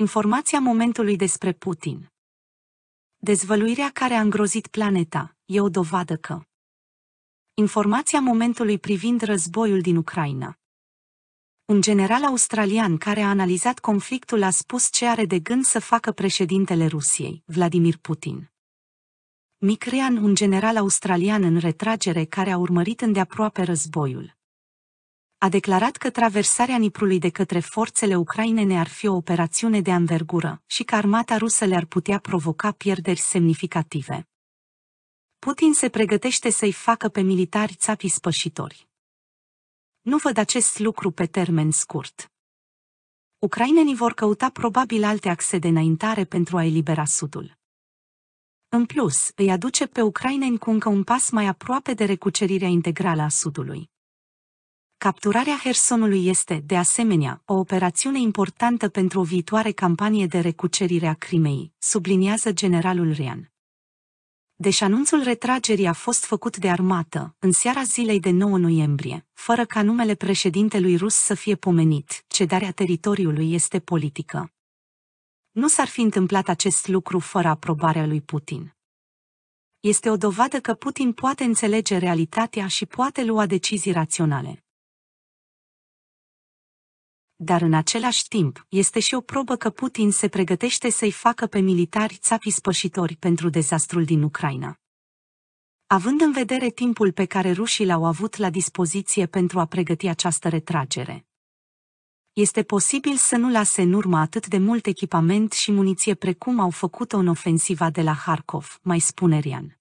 Informația momentului despre Putin. Dezvăluirea care a îngrozit planeta e o dovadă că. Informația momentului privind războiul din Ucraina. Un general australian care a analizat conflictul a spus ce are de gând să facă președintele Rusiei, Vladimir Putin. Mick Ryan, un general australian în retragere care a urmărit îndeaproape războiul, a declarat că traversarea Niprului de către forțele ucrainene ar fi o operațiune de anvergură și că armata rusă le-ar putea provoca pierderi semnificative. Putin se pregătește să-i facă pe militari țapii spășitori. Nu văd acest lucru pe termen scurt. Ucrainenii vor căuta probabil alte axe de înaintare pentru a elibera Sudul. În plus, îi aduce pe ucraineni cu încă un pas mai aproape de recucerirea integrală a Sudului. Capturarea Hersonului este, de asemenea, o operațiune importantă pentru o viitoare campanie de recucerire a Crimeei, subliniază generalul Ryan. Deși anunțul retragerii a fost făcut de armată, în seara zilei de 9 noiembrie, fără ca numele președintelui rus să fie pomenit, cedarea teritoriului este politică. Nu s-ar fi întâmplat acest lucru fără aprobarea lui Putin este o dovadă că Putin poate înțelege realitatea și poate lua decizii raționale dar în același timp este și o probă că Putin se pregătește să-i facă pe militari țapii spășitori pentru dezastrul din Ucraina. Având în vedere timpul pe care rușii l-au avut la dispoziție pentru a pregăti această retragere, este posibil să nu lase în urmă atât de mult echipament și muniție precum au făcut-o în ofensiva de la Harkov, mai spune Rian.